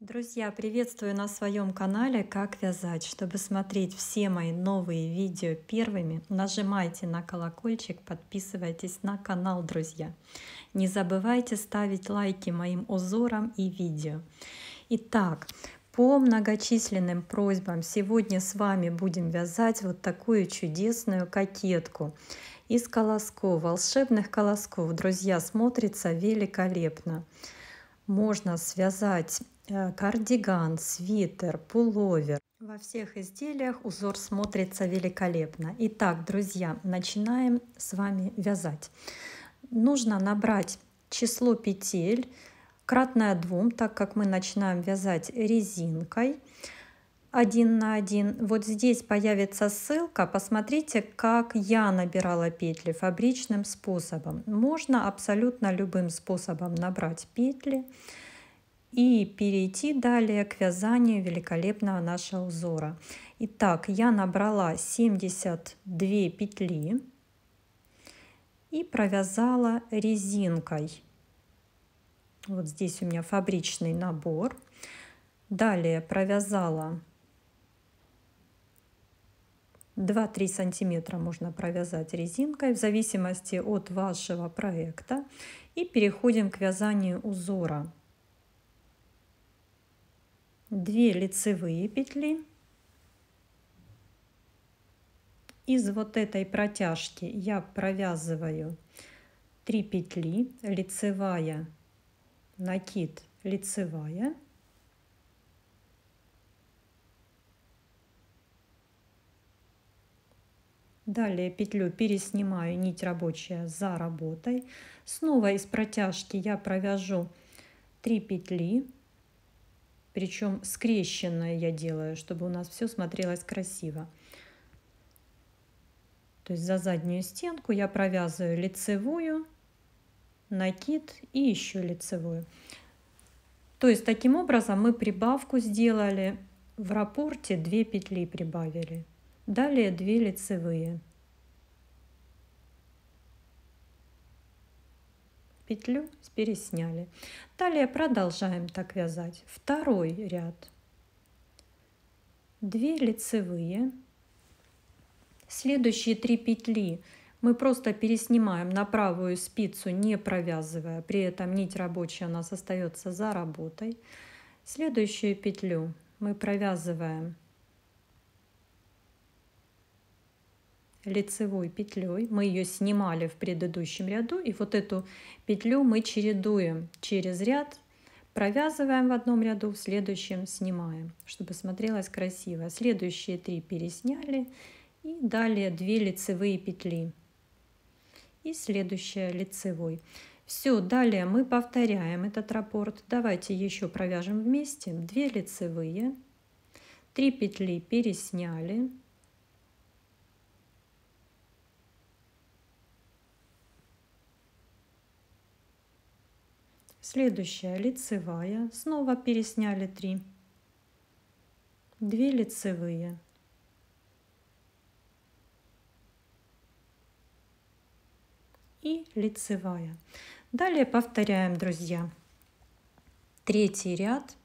Друзья, приветствую на своем канале «Как вязать». Чтобы смотреть все мои новые видео первыми, нажимайте на колокольчик, подписывайтесь на канал, друзья. Не забывайте ставить лайки моим узорам и видео. Итак, по многочисленным просьбам сегодня с вами будем вязать вот такую чудесную кокетку из колосков, волшебных колосков. Друзья, смотрится великолепно. Можно связать Э, кардиган, свитер, пуловер. Во всех изделиях узор смотрится великолепно. Итак, друзья, начинаем с вами вязать. Нужно набрать число петель, кратное 2, так как мы начинаем вязать резинкой один на один. Вот здесь появится ссылка. Посмотрите, как я набирала петли фабричным способом. Можно абсолютно любым способом набрать петли и перейти далее к вязанию великолепного нашего узора. Итак, я набрала 72 петли и провязала резинкой. Вот здесь у меня фабричный набор. Далее провязала 2-3 сантиметра можно провязать резинкой в зависимости от вашего проекта. И переходим к вязанию узора. 2 лицевые петли. Из вот этой протяжки я провязываю 3 петли, лицевая, накид, лицевая. Далее петлю переснимаю нить рабочая за работой. Снова из протяжки я провяжу 3 петли, причем скрещенное я делаю, чтобы у нас все смотрелось красиво. То есть за заднюю стенку я провязываю лицевую, накид и еще лицевую. То есть таким образом мы прибавку сделали в рапорте 2 петли прибавили. Далее 2 лицевые. петлю пересняли. Далее продолжаем так вязать. Второй ряд. 2 лицевые. Следующие 3 петли мы просто переснимаем на правую спицу, не провязывая. При этом нить рабочая у нас остается за работой. Следующую петлю мы провязываем лицевой петлей. Мы ее снимали в предыдущем ряду. И вот эту петлю мы чередуем через ряд, провязываем в одном ряду, в следующем снимаем, чтобы смотрелось красиво. Следующие три пересняли. И далее две лицевые петли. И следующая лицевой. Все, далее мы повторяем этот раппорт. Давайте еще провяжем вместе. две лицевые, три петли пересняли, Следующая лицевая. Снова пересняли три, две лицевые. И лицевая. Далее повторяем, друзья. Третий ряд.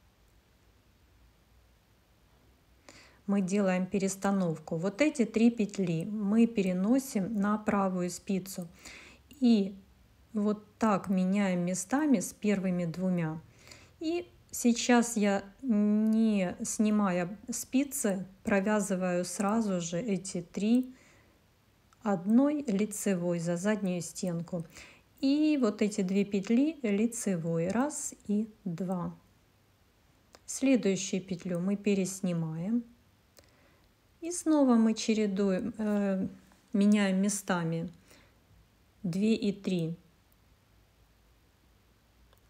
Мы делаем перестановку. Вот эти три петли мы переносим на правую спицу. И вот так меняем местами с первыми двумя. И сейчас я, не снимая спицы, провязываю сразу же эти три одной лицевой за заднюю стенку. И вот эти две петли лицевой. Раз и два. Следующую петлю мы переснимаем. И снова мы чередуем, э, меняем местами 2 и 3.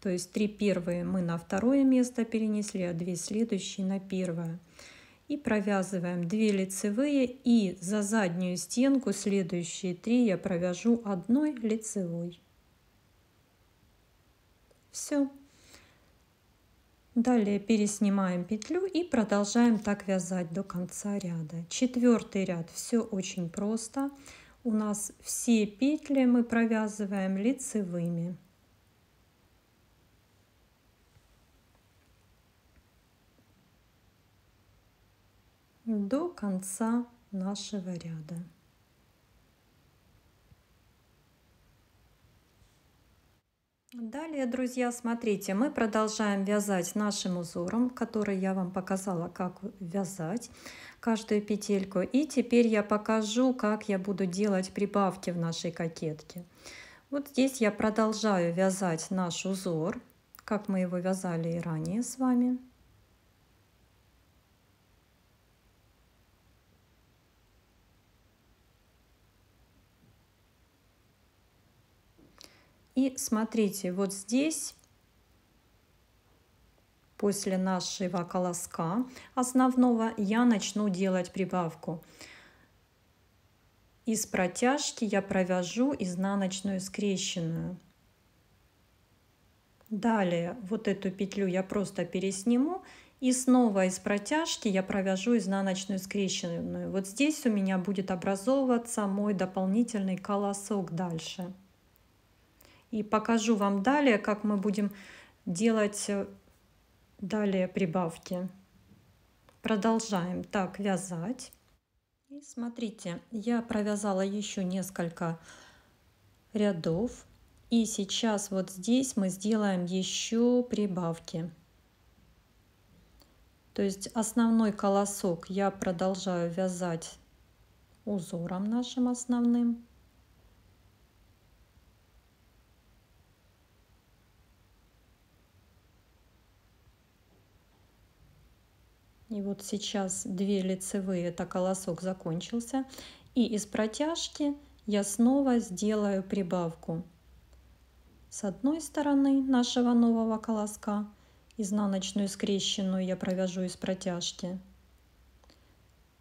То есть три первые мы на второе место перенесли, а две следующие на первое. И провязываем 2 лицевые и за заднюю стенку следующие 3 я провяжу одной лицевой. Все. Далее переснимаем петлю и продолжаем так вязать до конца ряда. Четвертый ряд все очень просто. У нас все петли мы провязываем лицевыми. до конца нашего ряда далее друзья смотрите мы продолжаем вязать нашим узором который я вам показала как вязать каждую петельку и теперь я покажу как я буду делать прибавки в нашей кокетке вот здесь я продолжаю вязать наш узор как мы его вязали и ранее с вами смотрите, вот здесь после нашего колоска основного я начну делать прибавку. Из протяжки я провяжу изнаночную скрещенную. Далее вот эту петлю я просто пересниму и снова из протяжки я провяжу изнаночную скрещенную. Вот здесь у меня будет образовываться мой дополнительный колосок дальше. И покажу вам далее, как мы будем делать э, далее прибавки. Продолжаем так вязать. И смотрите, я провязала еще несколько рядов. И сейчас вот здесь мы сделаем еще прибавки. То есть основной колосок я продолжаю вязать узором нашим основным. И вот сейчас две лицевые, это колосок закончился. И из протяжки я снова сделаю прибавку. С одной стороны нашего нового колоска изнаночную скрещенную я провяжу из протяжки.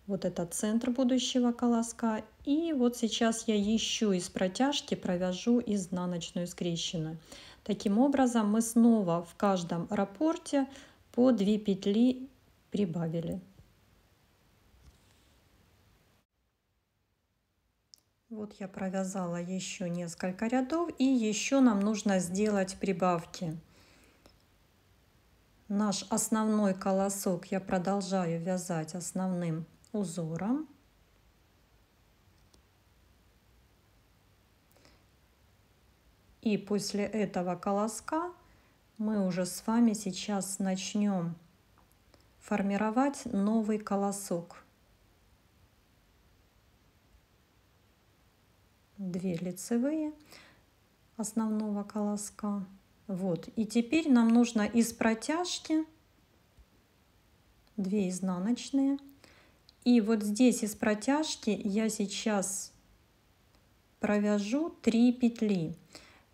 Вот это центр будущего колоска. И вот сейчас я еще из протяжки провяжу изнаночную скрещенную. Таким образом мы снова в каждом рапорте по 2 петли прибавили. Вот я провязала еще несколько рядов и еще нам нужно сделать прибавки. Наш основной колосок я продолжаю вязать основным узором. И после этого колоска мы уже с вами сейчас начнем формировать новый колосок. Две лицевые основного колоска. Вот. И теперь нам нужно из протяжки две изнаночные. И вот здесь из протяжки я сейчас провяжу три петли.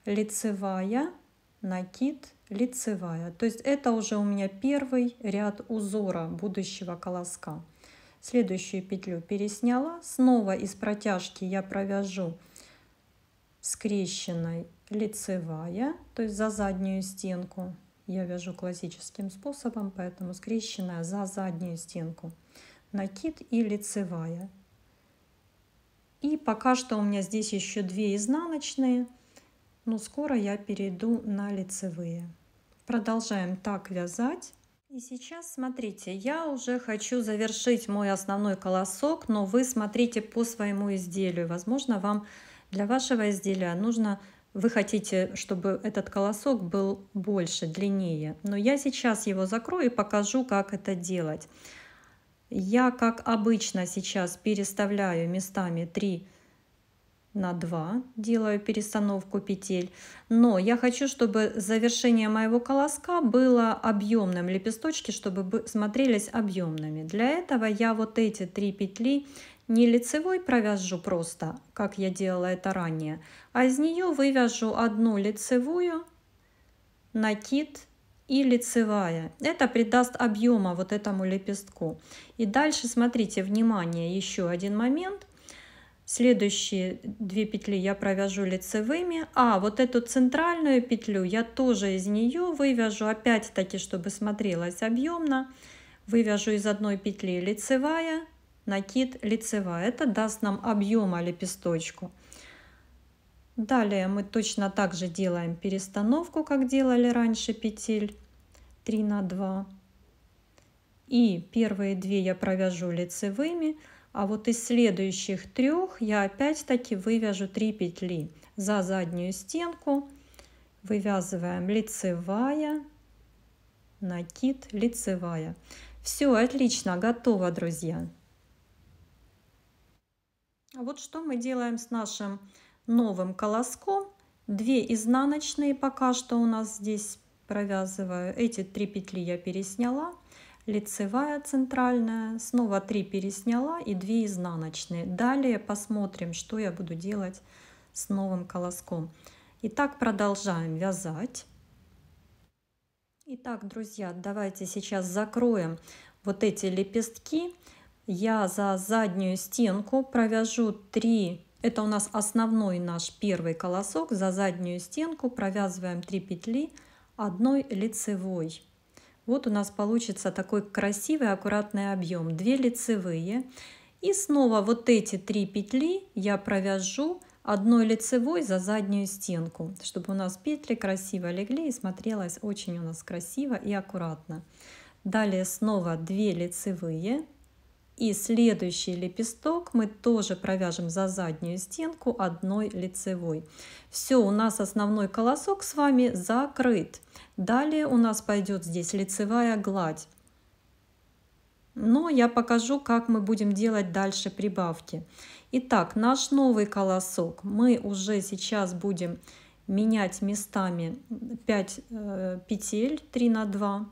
Лицевая, накид, лицевая. То есть это уже у меня первый ряд узора будущего колоска. Следующую петлю пересняла. Снова из протяжки я провяжу скрещенной лицевая, то есть за заднюю стенку. Я вяжу классическим способом, поэтому скрещенная за заднюю стенку. Накид и лицевая. И пока что у меня здесь еще две изнаночные, но скоро я перейду на лицевые. Продолжаем так вязать. И сейчас смотрите, я уже хочу завершить мой основной колосок, но вы смотрите по своему изделию. Возможно, вам для вашего изделия нужно, вы хотите, чтобы этот колосок был больше, длиннее. Но я сейчас его закрою и покажу, как это делать. Я, как обычно, сейчас переставляю местами 3 на 2 делаю перестановку петель. Но я хочу, чтобы завершение моего колоска было объемным. Лепесточки, чтобы смотрелись объемными. Для этого я вот эти три петли не лицевой провяжу просто, как я делала это ранее, а из нее вывяжу одну лицевую, накид и лицевая. Это придаст объема вот этому лепестку. И дальше смотрите, внимание, еще один момент. Следующие две петли я провяжу лицевыми, а вот эту центральную петлю я тоже из нее вывяжу, опять-таки, чтобы смотрелось объемно, вывяжу из одной петли лицевая, накид лицевая. Это даст нам объема лепесточку. Далее мы точно так же делаем перестановку, как делали раньше петель 3 на 2. И первые две я провяжу лицевыми, а вот из следующих трех я опять-таки вывяжу 3 петли за заднюю стенку. Вывязываем лицевая, накид, лицевая. Все, отлично, готово, друзья. А вот что мы делаем с нашим новым колоском. 2 изнаночные пока что у нас здесь провязываю. Эти 3 петли я пересняла лицевая центральная, снова 3 пересняла и 2 изнаночные. Далее посмотрим, что я буду делать с новым колоском. Итак, продолжаем вязать. Итак, друзья, давайте сейчас закроем вот эти лепестки. Я за заднюю стенку провяжу 3, это у нас основной наш первый колосок, за заднюю стенку провязываем 3 петли одной лицевой. Вот у нас получится такой красивый аккуратный объем. 2 лицевые. И снова вот эти три петли я провяжу одной лицевой за заднюю стенку, чтобы у нас петли красиво легли и смотрелось очень у нас красиво и аккуратно. Далее снова 2 лицевые. И следующий лепесток мы тоже провяжем за заднюю стенку одной лицевой. Все, у нас основной колосок с вами закрыт. Далее у нас пойдет здесь лицевая гладь. Но я покажу, как мы будем делать дальше прибавки. Итак, наш новый колосок мы уже сейчас будем менять местами 5 э, петель 3 на 2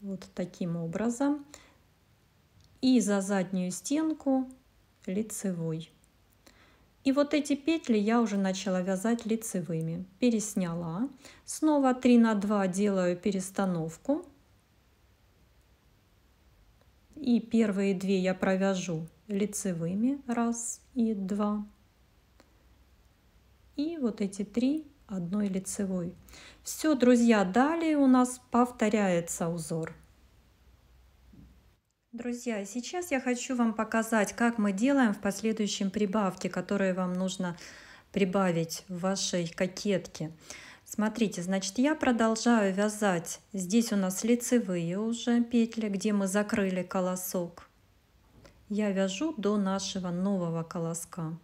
вот таким образом и за заднюю стенку лицевой и вот эти петли я уже начала вязать лицевыми. Пересняла. Снова 3 на 2 делаю перестановку. И первые две я провяжу лицевыми. Раз и два. И вот эти три одной лицевой. Все, друзья, далее у нас повторяется узор. Друзья, сейчас я хочу вам показать, как мы делаем в последующем прибавке, которые вам нужно прибавить в вашей кокетке. Смотрите, значит, я продолжаю вязать. Здесь у нас лицевые уже петли, где мы закрыли колосок. Я вяжу до нашего нового колоска.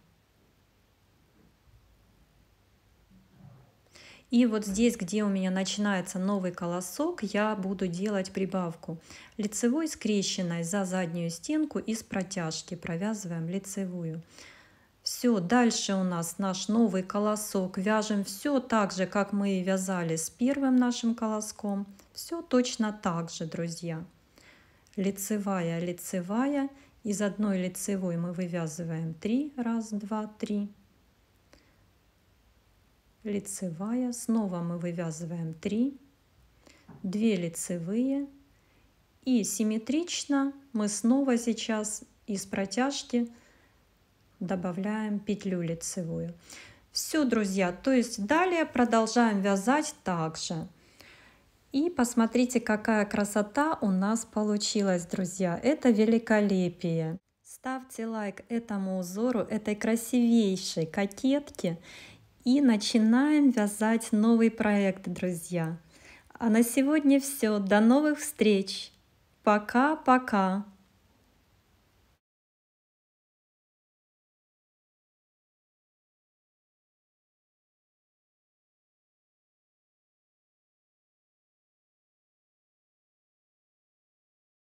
И вот здесь, где у меня начинается новый колосок, я буду делать прибавку лицевой скрещенной за заднюю стенку из протяжки. Провязываем лицевую. Все, дальше у нас наш новый колосок. Вяжем все так же, как мы и вязали с первым нашим колоском. Все точно так же, друзья. Лицевая, лицевая. Из одной лицевой мы вывязываем 3, раз, два, три лицевая снова мы вывязываем 3 2 лицевые и симметрично мы снова сейчас из протяжки добавляем петлю лицевую все друзья то есть далее продолжаем вязать также и посмотрите, какая красота у нас получилась, друзья. Это великолепие. Ставьте лайк этому узору, этой красивейшей кокетке и начинаем вязать новый проект, друзья. А на сегодня все. До новых встреч. Пока-пока.